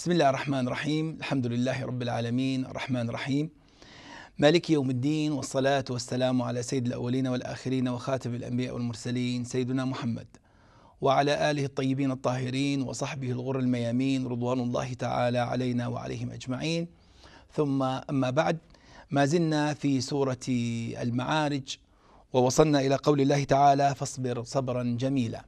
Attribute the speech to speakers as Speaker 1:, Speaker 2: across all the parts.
Speaker 1: بسم الله الرحمن الرحيم الحمد لله رب العالمين الرحمن الرحيم مالك يوم الدين والصلاة والسلام على سيد الأولين والآخرين وخاتم الأنبياء والمرسلين سيدنا محمد وعلى آله الطيبين الطاهرين وصحبه الغر الميامين رضوان الله تعالى علينا وعليهم أجمعين ثم أما بعد ما زلنا في سورة المعارج ووصلنا إلى قول الله تعالى فاصبر صبرا جميلا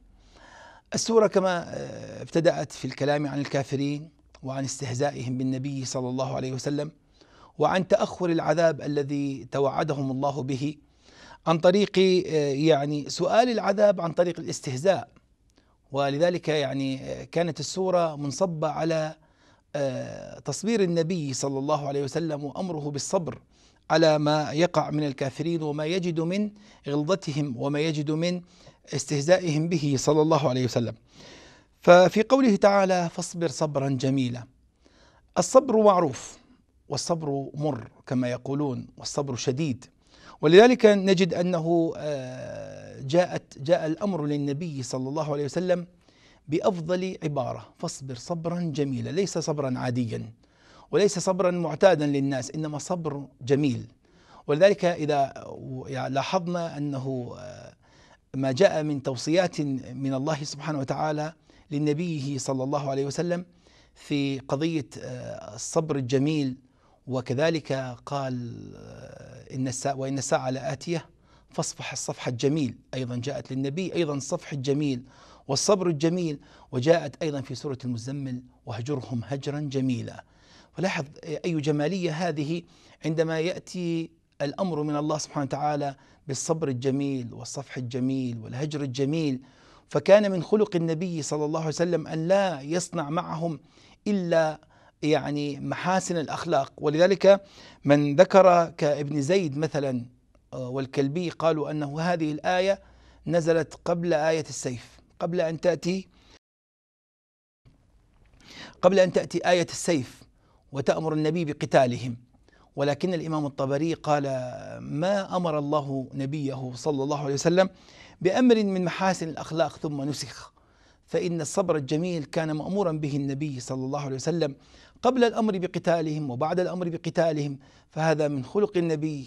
Speaker 1: السورة كما ابتدأت في الكلام عن الكافرين وعن استهزائهم بالنبي صلى الله عليه وسلم وعن تاخر العذاب الذي توعدهم الله به عن طريق آه، يعني سؤال العذاب عن طريق الاستهزاء ولذلك يعني آه، كانت السوره منصبه على آه، تصبير النبي صلى الله عليه وسلم وامره بالصبر على ما يقع من الكافرين وما يجد من غلظتهم وما يجد من استهزائهم به صلى الله عليه وسلم. ففي قوله تعالى فاصبر صبرا جميلا الصبر معروف والصبر مر كما يقولون والصبر شديد ولذلك نجد انه آه، جاءت جاء الامر للنبي صلى الله عليه وسلم بافضل عباره فاصبر صبرا جميلا ليس صبرا عاديا وليس صبرا معتادا للناس انما صبر جميل ولذلك اذا آه، لاحظنا انه آه، ما جاء من توصيات من الله سبحانه وتعالى لنبيه صلى الله عليه وسلم في قضية آه، الصبر الجميل وكذلك قال آه، إن الساعة وإن الساعة لآتية فاصفح الصفح الجميل أيضا جاءت للنبي أيضا الصفح الجميل والصبر الجميل وجاءت أيضا في سورة المزمل وهجرهم هجرا جميلا ولاحظ آه، أي جمالية هذه عندما يأتي الأمر من الله سبحانه وتعالى بالصبر الجميل والصفح الجميل والهجر الجميل فكان من خلق النبي صلى الله عليه وسلم أن لا يصنع معهم إلا يعني محاسن الأخلاق ولذلك من ذكر كابن زيد مثلا آه، والكلبي قالوا أنه هذه الآية نزلت قبل آية السيف قبل أن تأتي قبل أن تأتي آية السيف وتأمر النبي بقتالهم ولكن الإمام الطبري قال ما أمر الله نبيه صلى الله عليه وسلم بأمر من محاسن الأخلاق ثم نسخ فإن الصبر الجميل كان مأمورا به النبي صلى الله عليه وسلم قبل الأمر بقتالهم وبعد الأمر بقتالهم فهذا من خلق النبي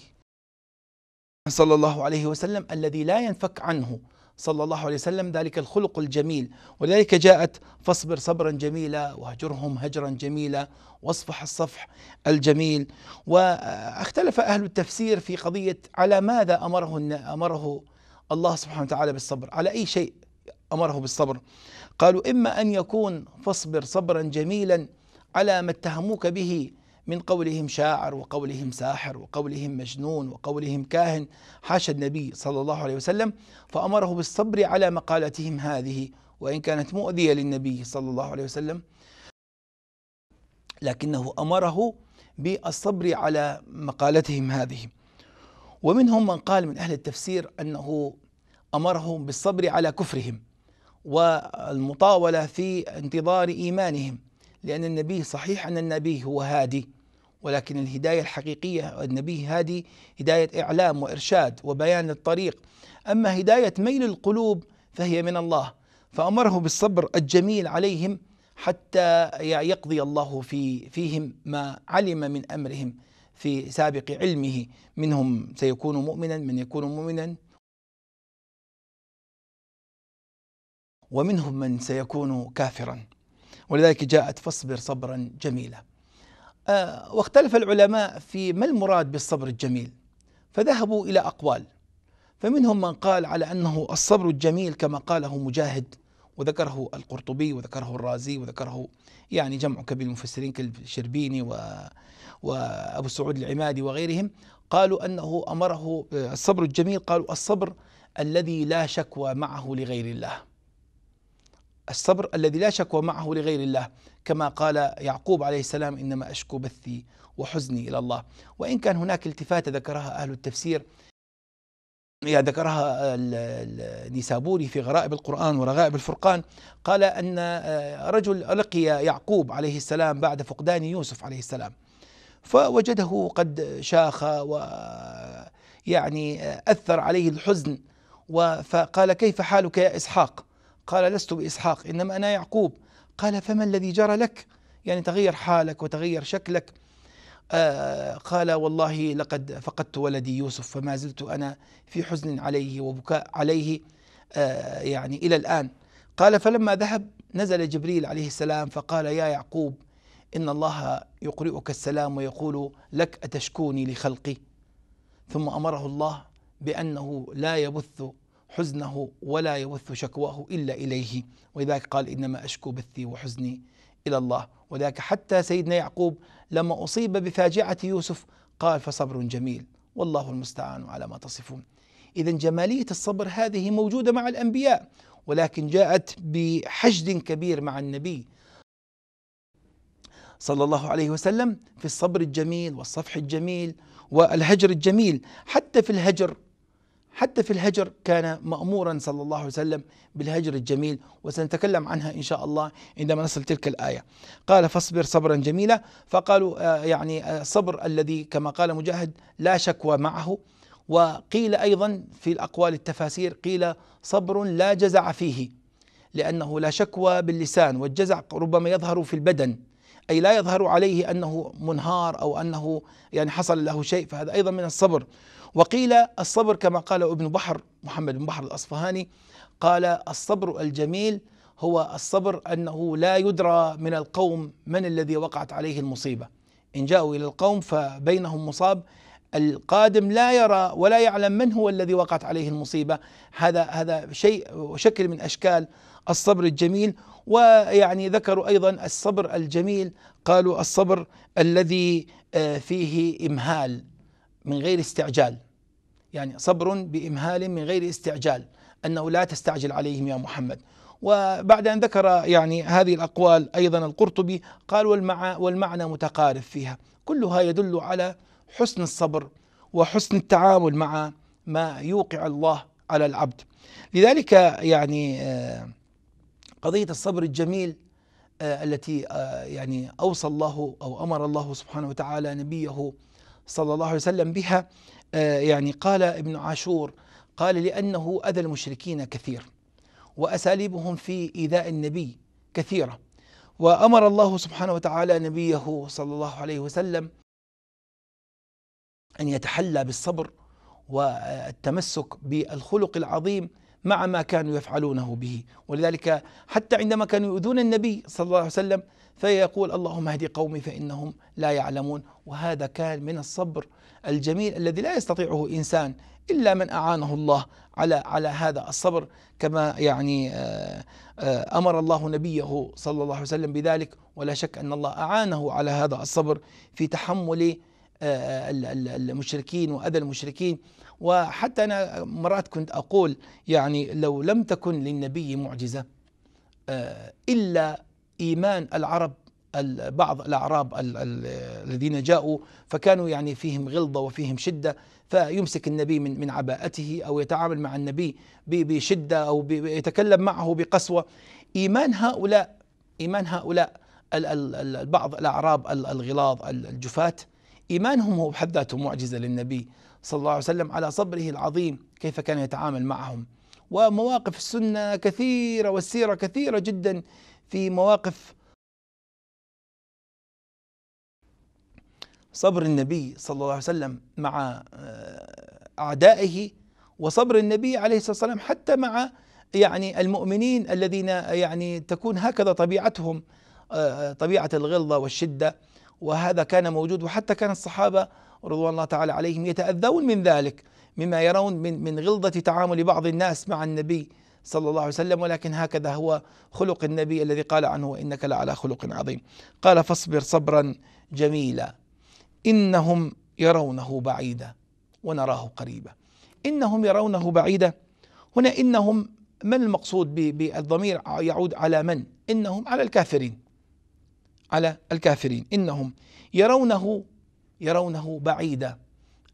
Speaker 1: صلى الله عليه وسلم الذي لا ينفك عنه صلى الله عليه وسلم ذلك الخلق الجميل ولذلك جاءت فاصبر صبرا جميلا واهجرهم هجرا جميلا واصفح الصفح الجميل واختلف أهل التفسير في قضية على ماذا أمره أمره الله سبحانه وتعالى بالصبر على أي شيء أمره بالصبر قالوا إما أن يكون فاصبر صبرا جميلا على ما اتهموك به من قولهم شاعر وقولهم ساحر وقولهم مجنون وقولهم كاهن حاشا النبي صلى الله عليه وسلم فأمره بالصبر على مقالتهم هذه وإن كانت مؤذية للنبي صلى الله عليه وسلم لكنه أمره بالصبر على مقالتهم هذه ومنهم من قال من أهل التفسير أنه أمرهم بالصبر على كفرهم والمطاولة في انتظار إيمانهم لأن النبي صحيح أن النبي هو هادي ولكن الهداية الحقيقية النبي هادي هداية إعلام وإرشاد وبيان للطريق أما هداية ميل القلوب فهي من الله فأمره بالصبر الجميل عليهم حتى يقضي الله في فيهم ما علم من أمرهم في سابق علمه منهم سيكون مؤمنا من يكون مؤمنا ومنهم من سيكون كافرا ولذلك جاءت فاصبر صبرا جميلا آه واختلف العلماء في ما المراد بالصبر الجميل فذهبوا الى اقوال فمنهم من قال على انه الصبر الجميل كما قاله مجاهد وذكره القرطبي وذكره الرازي وذكره يعني جمع كبير المفسرين كالشربيني و وابو سعود العمادي وغيرهم قالوا انه امره الصبر الجميل قالوا الصبر الذي لا شكوى معه لغير الله. الصبر الذي لا شكوى معه لغير الله كما قال يعقوب عليه السلام انما اشكو بثي وحزني الى الله وان كان هناك التفاته ذكرها اهل التفسير يا ذكرها النسابوري في غرائب القرآن ورغائب الفرقان قال أن آه، رجل لقي يعقوب عليه السلام بعد فقدان يوسف عليه السلام فوجده قد شاخ ويعني آه، أثر عليه الحزن فقال كيف حالك يا إسحاق قال لست بإسحاق إنما أنا يعقوب قال فما الذي جرى لك يعني تغير حالك وتغير شكلك آه، قال والله لقد فقدت ولدي يوسف فما زلت أنا في حزن عليه وبكاء عليه آه، يعني إلى الآن قال فلما ذهب نزل جبريل عليه السلام فقال يا يعقوب إن الله يقرئك السلام ويقول لك أتشكوني لخلقي ثم أمره الله بأنه لا يبث حزنه ولا يبث شكواه إلا إليه ولذلك قال إنما أشكو بثي وحزني إلى الله وذلك حتى سيدنا يعقوب لما أصيب بفاجعة يوسف قال فصبر جميل والله المستعان على ما تصفون إذا جمالية الصبر هذه موجودة مع الأنبياء ولكن جاءت بحشد كبير مع النبي صلى الله عليه وسلم في الصبر الجميل والصفح الجميل والهجر الجميل حتى في الهجر حتى في الهجر كان مأمورا صلى الله عليه وسلم بالهجر الجميل وسنتكلم عنها إن شاء الله عندما نصل تلك الآية قال فاصبر صبرا جميلا فقالوا آه، يعني آه، الصبر الذي كما قال مجاهد لا شكوى معه وقيل أيضا في الأقوال التفاسير قيل صبر لا جزع فيه لأنه لا شكوى باللسان والجزع ربما يظهر في البدن أي لا يظهر عليه أنه منهار أو أنه يعني حصل له شيء فهذا أيضا من الصبر وقيل الصبر كما قال ابن بحر محمد بن بحر الاصفهاني قال الصبر الجميل هو الصبر انه لا يدرى من القوم من الذي وقعت عليه المصيبه ان جاءوا الى القوم فبينهم مصاب القادم لا يرى ولا يعلم من هو الذي وقعت عليه المصيبه هذا هذا شيء وشكل من اشكال الصبر الجميل ويعني ذكروا ايضا الصبر الجميل قالوا الصبر الذي آه، فيه امهال من غير استعجال يعني صبر بإمهال من غير استعجال أنه لا تستعجل عليهم يا محمد وبعد أن ذكر يعني هذه الأقوال أيضا القرطبي قال والمع والمعنى متقارب فيها كلها يدل على حسن الصبر وحسن التعامل مع ما يوقع الله على العبد لذلك يعني آه، قضية الصبر الجميل آه، التي آه، يعني أوصى الله أو أمر الله سبحانه وتعالى نبيه صلى الله عليه وسلم بها آه، يعني قال ابن عاشور قال لأنه أذى المشركين كثير وأساليبهم في إيذاء النبي كثيرة وأمر الله سبحانه وتعالى نبيه صلى الله عليه وسلم أن يتحلى بالصبر والتمسك بالخلق العظيم مع ما كانوا يفعلونه به ولذلك حتى عندما كانوا يؤذون النبي صلى الله عليه وسلم فيقول اللهم اهد قومي فانهم لا يعلمون وهذا كان من الصبر الجميل الذي لا يستطيعه انسان الا من اعانه الله على على هذا الصبر كما يعني آه، آه، امر الله نبيه صلى الله عليه وسلم بذلك ولا شك ان الله اعانه على هذا الصبر في تحمل آه، المشركين واذى المشركين وحتى أنا مرات كنت أقول يعني لو لم تكن للنبي معجزة آه، إلا إيمان العرب بعض الأعراب الذين جاءوا فكانوا يعني فيهم غلظة وفيهم شدة فيمسك النبي من من عباءته أو يتعامل مع النبي بشدة أو يتكلم معه بقسوة إيمان هؤلاء إيمان هؤلاء بعض الأعراب الغلاظ الجفاة إيمانهم هو بحد ذاته معجزة للنبي صلى الله عليه وسلم على صبره العظيم كيف كان يتعامل معهم ومواقف السنة كثيرة والسيرة كثيرة جدا في مواقف صبر النبي صلى الله عليه وسلم مع آه، أعدائه وصبر النبي عليه الصلاة والسلام حتى مع يعني المؤمنين الذين يعني تكون هكذا طبيعتهم آه، آه، طبيعة الغلظة والشدة وهذا كان موجود وحتى كان الصحابة رضوان الله تعالى عليهم يتأذون من ذلك مما يرون من من غلظة تعامل بعض الناس مع النبي صلى الله عليه وسلم ولكن هكذا هو خلق النبي الذي قال عنه انك لعلى خلق عظيم قال فاصبر صبرا جميلا انهم يرونه بعيدا ونراه قريبا انهم يرونه بعيدا هنا انهم من المقصود بالضمير يعود على من انهم على الكافرين على الكافرين انهم يرونه يرونه بعيدا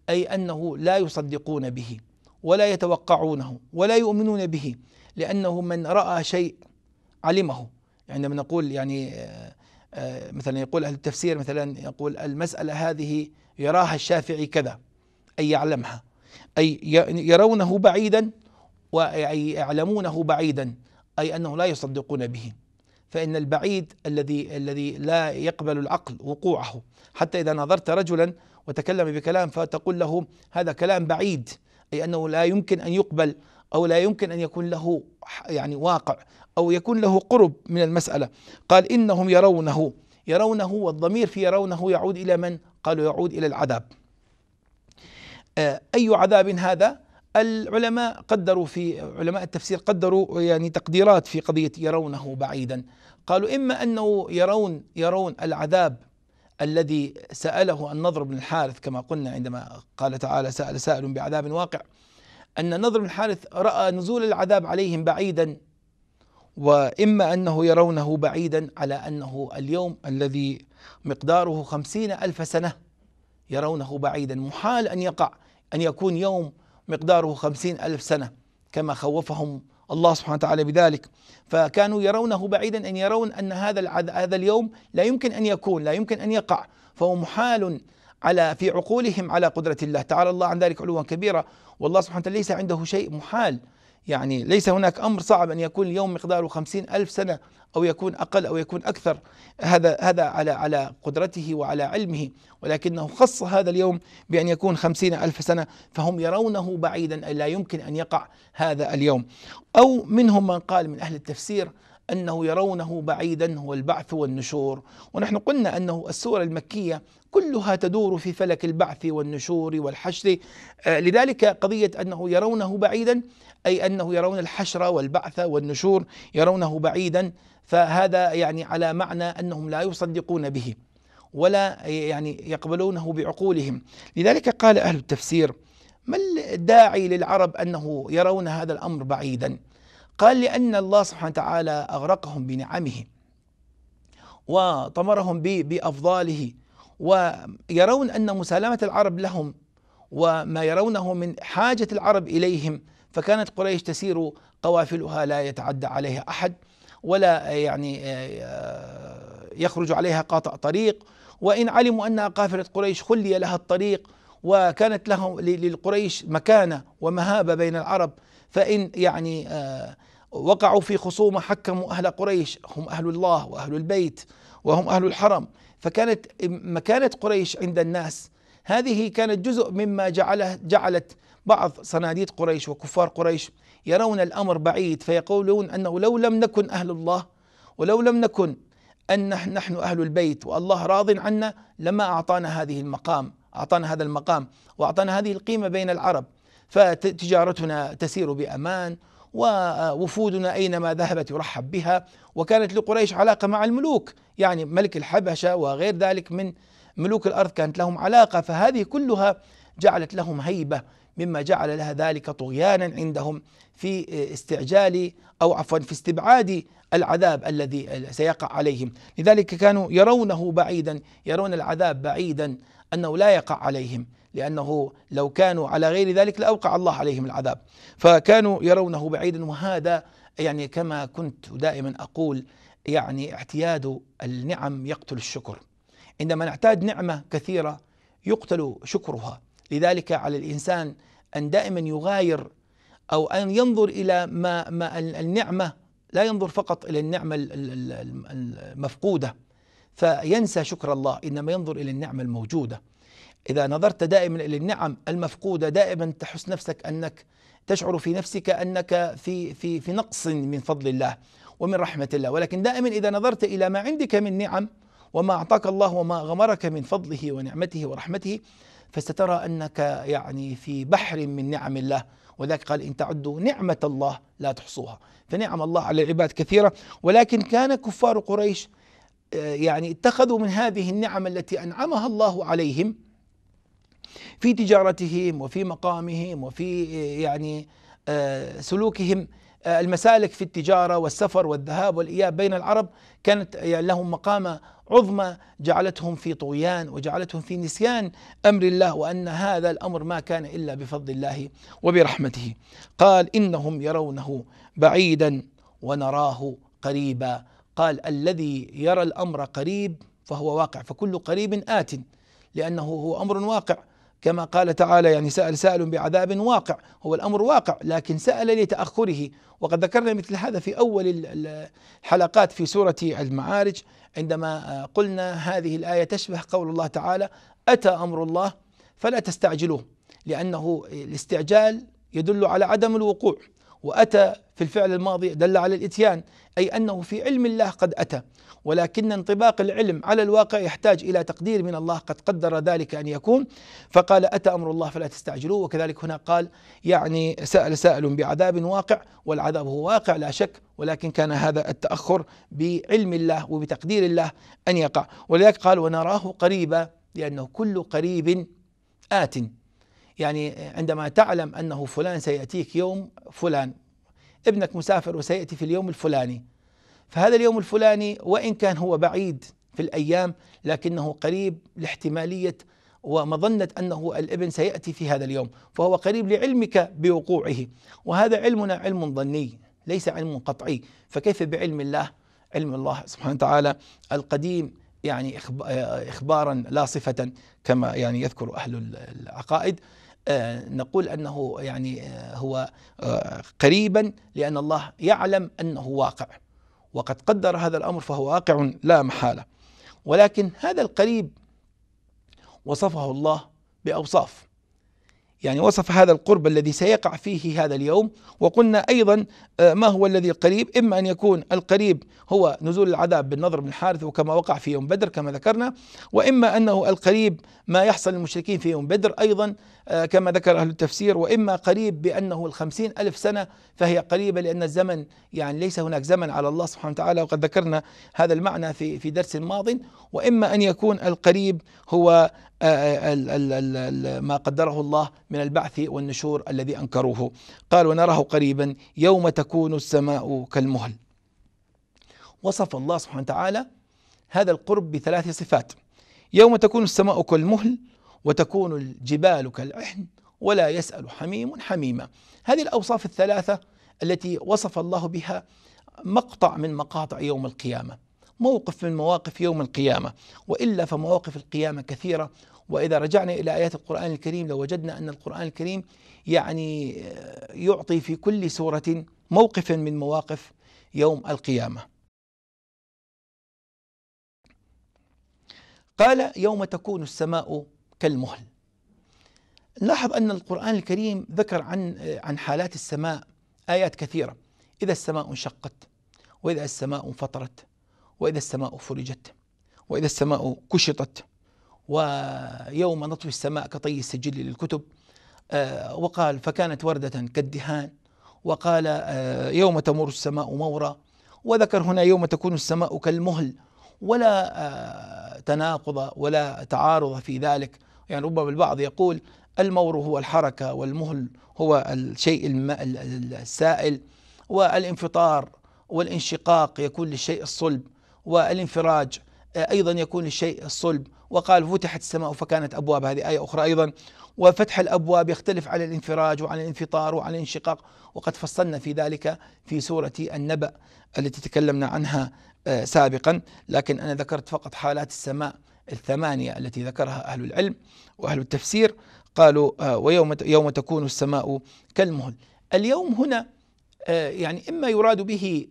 Speaker 1: اي انه لا يصدقون به ولا يتوقعونه ولا يؤمنون به لانه من راى شيء علمه يعني عندما نقول يعني آه، آه، مثلا يقول اهل التفسير مثلا يقول المساله هذه يراها الشافعي كذا اي يعلمها اي يرونه بعيدا ويعلمونه بعيدا اي انه لا يصدقون به فإن البعيد الذي الذي لا يقبل العقل وقوعه حتى إذا نظرت رجلا وتكلم بكلام فتقول له هذا كلام بعيد أي أنه لا يمكن أن يقبل أو لا يمكن أن يكون له يعني واقع أو يكون له قرب من المسألة قال إنهم يرونه يرونه والضمير في يرونه يعود إلى من؟ قالوا يعود إلى العذاب آه، أي عذاب هذا؟ العلماء قدروا في علماء التفسير قدروا يعني تقديرات في قضية يرونه بعيدا قالوا إما أنه يرون يرون العذاب الذي سأله النضر بن الحارث كما قلنا عندما قال تعالى سأل سائل بعذاب واقع أن النضر بن الحارث رأى نزول العذاب عليهم بعيدا وإما أنه يرونه بعيدا على أنه اليوم الذي مقداره خمسين ألف سنة يرونه بعيدا محال أن يقع أن يكون يوم مقداره خمسين ألف سنة كما خوفهم الله سبحانه وتعالى بذلك فكانوا يرونه بعيدا ان يرون ان هذا هذا اليوم لا يمكن ان يكون لا يمكن ان يقع فهو محال على في عقولهم على قدرة الله تعالى الله عن ذلك علوا كبيرا والله سبحانه وتعالى ليس عنده شيء محال يعني ليس هناك أمر صعب أن يكون اليوم مقداره خمسين ألف سنة أو يكون أقل أو يكون أكثر هذا هذا على على قدرته وعلى علمه ولكنه خص هذا اليوم بأن يكون خمسين ألف سنة فهم يرونه بعيدا أي لا يمكن أن يقع هذا اليوم أو منهم من قال من أهل التفسير أنه يرونه بعيدا هو البعث والنشور ونحن قلنا أنه السورة المكية كلها تدور في فلك البعث والنشور والحشر آه، لذلك قضية أنه يرونه بعيدا أي أنه يرون الحشر والبعث والنشور يرونه بعيدا فهذا يعني على معنى أنهم لا يصدقون به ولا يعني يقبلونه بعقولهم لذلك قال أهل التفسير ما الداعي للعرب أنه يرون هذا الأمر بعيدا قال لأن الله سبحانه وتعالى أغرقهم بنعمه وطمرهم بأفضاله ويرون أن مسالمة العرب لهم وما يرونه من حاجة العرب إليهم فكانت قريش تسير قوافلها لا يتعدى عليها أحد ولا يعني آه، يخرج عليها قاطع طريق وإن علموا أن قافلة قريش خلي لها الطريق وكانت لهم للقريش مكانة ومهابة بين العرب فإن يعني آه، وقعوا في خصومة حكموا أهل قريش هم أهل الله وأهل البيت وهم أهل الحرم فكانت مكانة قريش عند الناس هذه كانت جزء مما جعله جعلت بعض صناديد قريش وكفار قريش يرون الأمر بعيد فيقولون أنه لو لم نكن أهل الله ولو لم نكن أن نحن أهل البيت والله راض عنا لما أعطانا هذه المقام أعطانا هذا المقام وأعطانا هذه القيمة بين العرب فتجارتنا تسير بامان ووفودنا اينما ذهبت يرحب بها وكانت لقريش علاقه مع الملوك يعني ملك الحبشه وغير ذلك من ملوك الارض كانت لهم علاقه فهذه كلها جعلت لهم هيبه مما جعل لها ذلك طغيانا عندهم في استعجال او عفوا في استبعاد العذاب الذي سيقع عليهم، لذلك كانوا يرونه بعيدا، يرون العذاب بعيدا انه لا يقع عليهم، لأنه لو كانوا على غير ذلك لأوقع الله عليهم العذاب فكانوا يرونه بعيدا وهذا يعني كما كنت دائما أقول يعني اعتياد النعم يقتل الشكر عندما نعتاد نعمة كثيرة يقتل شكرها لذلك على الإنسان أن دائما يغاير أو أن ينظر إلى ما, ما النعمة لا ينظر فقط إلى النعمة المفقودة فينسى شكر الله إنما ينظر إلى النعمة الموجودة إذا نظرت دائما إلى النعم المفقودة دائما تحس نفسك أنك تشعر في نفسك أنك في في في نقص من فضل الله ومن رحمة الله ولكن دائما إذا نظرت إلى ما عندك من نعم وما أعطاك الله وما غمرك من فضله ونعمته ورحمته فسترى أنك يعني في بحر من نعم الله وذلك قال إن تعدوا نعمة الله لا تحصوها فنعم الله على العباد كثيرة ولكن كان كفار قريش آه، يعني اتخذوا من هذه النعم التي أنعمها الله عليهم في تجارتهم وفي مقامهم وفي يعني آه، سلوكهم آه، المسالك في التجارة والسفر والذهاب والإياب بين العرب كانت يعني، لهم مقامة عظمى جعلتهم في طغيان وجعلتهم في نسيان أمر الله وأن هذا الأمر ما كان إلا بفضل الله وبرحمته قال إنهم يرونه بعيدا ونراه قريبا قال الذي يرى الأمر قريب فهو واقع فكل قريب آت لأنه هو أمر واقع كما قال تعالى يعني سأل سائل بعذاب واقع هو الأمر واقع لكن سأل لتأخره وقد ذكرنا مثل هذا في أول الحلقات في سورة المعارج عندما آه، قلنا هذه الآية تشبه قول الله تعالى أتى أمر الله فلا تستعجلوه لأنه الاستعجال يدل على عدم الوقوع وأتى في الفعل الماضي دل على الإتيان أي أنه في علم الله قد أتى ولكن انطباق العلم على الواقع يحتاج إلى تقدير من الله قد قدر ذلك أن يكون فقال أتى أمر الله فلا تستعجلوه وكذلك هنا قال يعني سأل سائل بعذاب واقع والعذاب هو واقع لا شك ولكن كان هذا التأخر بعلم الله وبتقدير الله أن يقع ولذلك قال ونراه قريبا لأنه كل قريب آت يعني عندما تعلم أنه فلان سيأتيك يوم فلان ابنك مسافر وسيأتي في اليوم الفلاني فهذا اليوم الفلاني وإن كان هو بعيد في الأيام لكنه قريب لاحتمالية ومظنة أنه الابن سيأتي في هذا اليوم فهو قريب لعلمك بوقوعه وهذا علمنا علم ظني ليس علم قطعي فكيف بعلم الله علم الله سبحانه وتعالى القديم يعني آه، إخبارا لا صفة كما يعني يذكر أهل العقائد آه، نقول أنه يعني آه، هو آه، قريبا لأن الله يعلم أنه واقع وقد قدر هذا الأمر فهو واقع لا محالة ولكن هذا القريب وصفه الله بأوصاف يعني وصف هذا القرب الذي سيقع فيه هذا اليوم وقلنا أيضا آه، ما هو الذي القريب إما أن يكون القريب هو نزول العذاب بالنظر بن حارث وكما وقع في يوم بدر كما ذكرنا وإما أنه القريب ما يحصل للمشركين في يوم بدر أيضا آه، كما ذكر أهل التفسير وإما قريب بأنه الخمسين ألف سنة فهي قريبة لأن الزمن يعني ليس هناك زمن على الله سبحانه وتعالى وقد ذكرنا هذا المعنى في في درس ماض وإما أن يكون القريب هو آه، ما قدره الله من البعث والنشور الذي أنكروه قال ونراه قريبا يوم تكون السماء كالمهل وصف الله سبحانه وتعالى هذا القرب بثلاث صفات يوم تكون السماء كالمهل وتكون الجبال كالعهن ولا يسأل حميم حميما هذه الأوصاف الثلاثة التي وصف الله بها مقطع من مقاطع يوم القيامة موقف من مواقف يوم القيامة وإلا فمواقف القيامة كثيرة وإذا رجعنا إلى آيات القرآن الكريم لوجدنا لو أن القرآن الكريم يعني آه، يعطي في كل سورة موقفا من مواقف يوم القيامة قال يوم تكون السماء كالمهل نلاحظ أن القرآن الكريم ذكر عن آه، عن حالات السماء آيات كثيرة إذا السماء انشقت وإذا السماء انفطرت وإذا السماء فرجت وإذا السماء كشطت ويوم نطوي السماء كطي السجل للكتب آه، وقال فكانت وردة كالدهان وقال آه، يوم تمر السماء مورا وذكر هنا يوم تكون السماء كالمهل ولا آه، تناقض ولا تعارض في ذلك يعني ربما البعض يقول المور هو الحركة والمهل هو الشيء السائل والانفطار والانشقاق يكون للشيء الصلب والانفراج أيضا يكون للشيء الصلب وقال فتحت السماء فكانت أبواب هذه آية أخرى أيضا وفتح الأبواب يختلف على الانفراج وعلى الانفطار وعلى الانشقاق وقد فصلنا في ذلك في سورة النبأ التي تكلمنا عنها آه، سابقا لكن أنا ذكرت فقط حالات السماء الثمانية التي ذكرها أهل العلم وأهل التفسير قالوا آه، ويوم يوم تكون السماء كالمهل اليوم هنا آه، يعني إما يراد به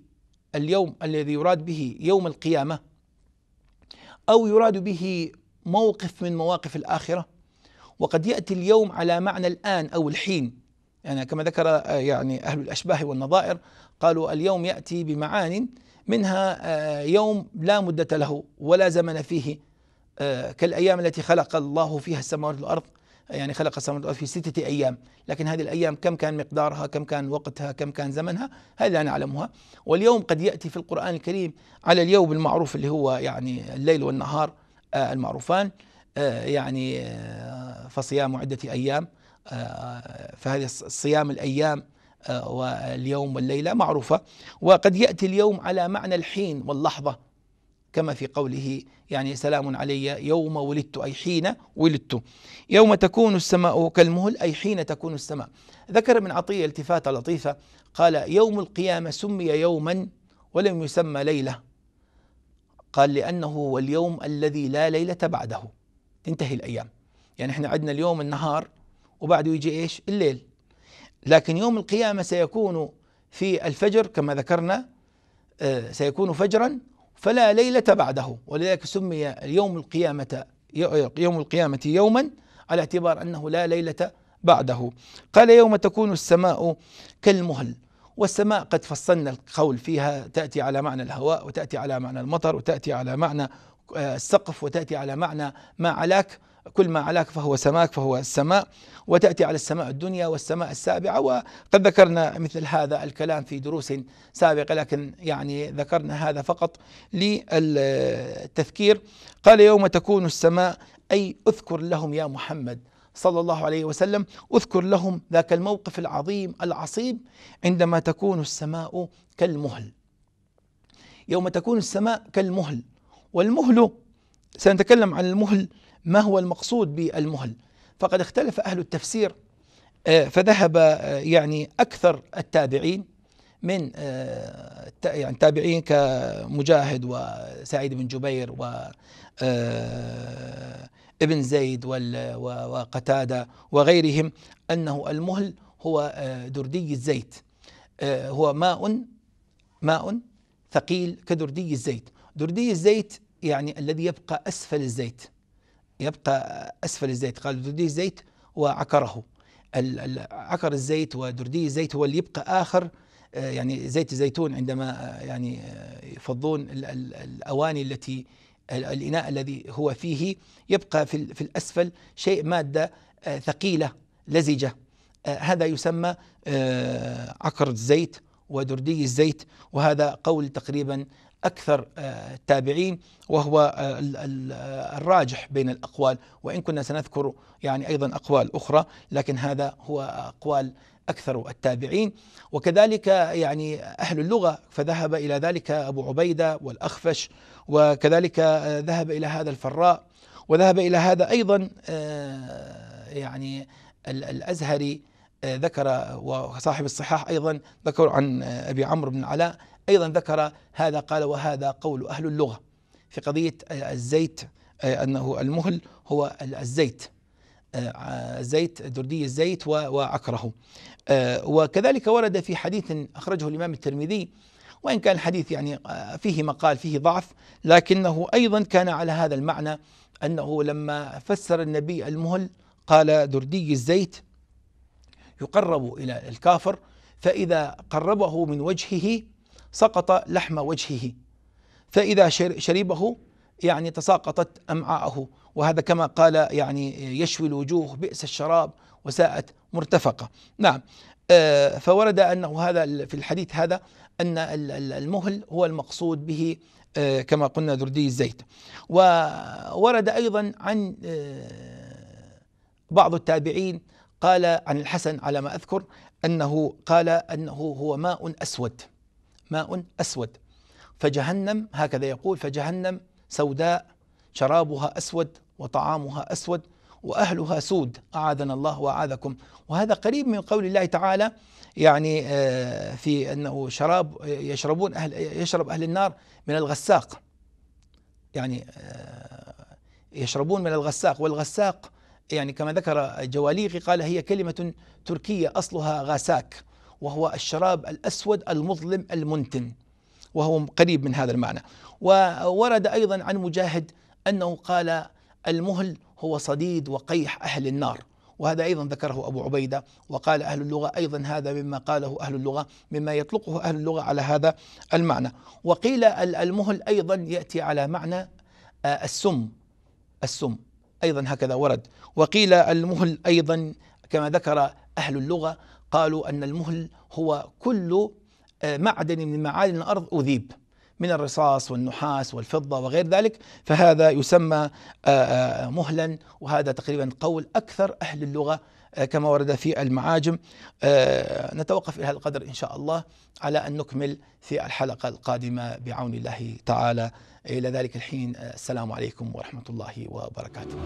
Speaker 1: اليوم الذي يراد به يوم القيامة أو يراد به موقف من مواقف الآخرة وقد يأتي اليوم على معنى الآن أو الحين يعني كما ذكر آه، يعني أهل الأشباه والنظائر قالوا اليوم يأتي بمعان منها آه، يوم لا مدة له ولا زمن فيه آه، كالأيام التي خلق الله فيها السماوات والأرض يعني خلق السماوات والأرض في ستة أيام لكن هذه الأيام كم كان مقدارها كم كان وقتها كم كان زمنها هذه لا نعلمها واليوم قد يأتي في القرآن الكريم على اليوم المعروف اللي هو يعني الليل والنهار المعروفان آه، يعني آه، فصيام عدة أيام آه، فهذه صيام الأيام واليوم والليلة معروفة وقد يأتي اليوم على معنى الحين واللحظة كما في قوله يعني سلام علي يوم ولدت أي حين ولدت يوم تكون السماء كالمهل أي حين تكون السماء ذكر ابن عطية التفاتة لطيفة قال يوم القيامة سمي يوما ولم يسمى ليلة قال لأنه هو اليوم الذي لا ليلة بعده تنتهي الأيام يعني احنا عندنا اليوم النهار وبعده يجي ايش الليل لكن يوم القيامة سيكون في الفجر كما ذكرنا آه، سيكون فجرا فلا ليلة بعده ولذلك سمي يوم القيامة يوم القيامة يوما على اعتبار أنه لا ليلة بعده قال يوم تكون السماء كالمهل والسماء قد فصلنا القول فيها تأتي على معنى الهواء وتأتي على معنى المطر وتأتي على معنى آه، السقف وتأتي على معنى ما علاك كل ما علاك فهو سماك فهو السماء وتأتي على السماء الدنيا والسماء السابعة وقد ذكرنا مثل هذا الكلام في دروس سابقة لكن يعني ذكرنا هذا فقط للتذكير قال يوم تكون السماء أي اذكر لهم يا محمد صلى الله عليه وسلم اذكر لهم ذاك الموقف العظيم العصيب عندما تكون السماء كالمهل يوم تكون السماء كالمهل والمهل سنتكلم عن المهل ما هو المقصود بالمهل فقد اختلف اهل التفسير آه، فذهب آه، يعني اكثر التابعين من آه، يعني تابعين كمجاهد وسعيد بن جبير و ابن زيد وقتادة وغيرهم أنه المهل هو آه، دردي الزيت آه، هو ماء ماء ثقيل كدردي الزيت دردي الزيت يعني الذي يبقى أسفل الزيت يبقى أسفل الزيت قال دردي الزيت وعكره عكر الزيت ودردي الزيت هو اللي يبقى آخر آه، يعني زيت الزيتون عندما يعني يفضون الأواني التي الإناء الذي هو فيه يبقى في, في الأسفل شيء مادة آه، ثقيلة لزجة آه، هذا يسمى آه، عقر الزيت ودردي الزيت وهذا قول تقريبا أكثر التابعين وهو الراجح بين الأقوال وإن كنا سنذكر يعني أيضا أقوال أخرى لكن هذا هو أقوال أكثر التابعين وكذلك يعني أهل اللغة فذهب إلى ذلك أبو عبيدة والأخفش وكذلك ذهب إلى هذا الفراء وذهب إلى هذا أيضا آه، يعني الأزهري آه، ذكر وصاحب الصحاح أيضا ذكر عن أبي عمرو بن علاء أيضا ذكر هذا قال وهذا قول أهل اللغة في قضية الزيت آه، أنه المهل هو الزيت آه، زيت دردي الزيت وعكره آه، وكذلك ورد في حديث أخرجه الإمام الترمذي وإن كان الحديث يعني آه، فيه مقال فيه ضعف لكنه أيضا كان على هذا المعنى أنه لما فسر النبي المهل قال دردي الزيت يقرب إلى الكافر فإذا قربه من وجهه سقط لحم وجهه فإذا شربه يعني تساقطت أمعاءه وهذا كما قال يعني يشوي الوجوه بئس الشراب وساءت مرتفقة نعم آه، فورد أنه هذا في الحديث هذا أن المهل هو المقصود به آه، كما قلنا دردي الزيت وورد أيضا عن آه، بعض التابعين قال عن الحسن على ما أذكر أنه قال أنه هو ماء أسود ماء أسود فجهنم هكذا يقول فجهنم سوداء شرابها أسود وطعامها أسود واهلها سود اعاذنا الله واعاذكم وهذا قريب من قول الله تعالى يعني آه، في انه شراب يشربون اهل يشرب اهل النار من الغساق يعني آه، يشربون من الغساق والغساق يعني كما ذكر جواليقي قال هي كلمه تركيه اصلها غاساك وهو الشراب الاسود المظلم المنتن وهو قريب من هذا المعنى وورد ايضا عن مجاهد أنه قال المهل هو صديد وقيح أهل النار وهذا أيضا ذكره أبو عبيدة وقال أهل اللغة أيضا هذا مما قاله أهل اللغة مما يطلقه أهل اللغة على هذا المعنى وقيل المهل أيضا يأتي على معنى آه، السم السم أيضا هكذا ورد وقيل المهل أيضا كما ذكر أهل اللغة قالوا أن المهل هو كل آه، معدن من معادن الأرض أذيب من الرصاص والنحاس والفضة وغير ذلك فهذا يسمى آه، آه، مهلا وهذا تقريبا قول أكثر أهل اللغة آه، كما ورد في المعاجم نتوقف إلى هذا القدر إن شاء الله على أن نكمل في الحلقة القادمة بعون الله تعالى إلى ذلك الحين السلام عليكم ورحمة الله وبركاته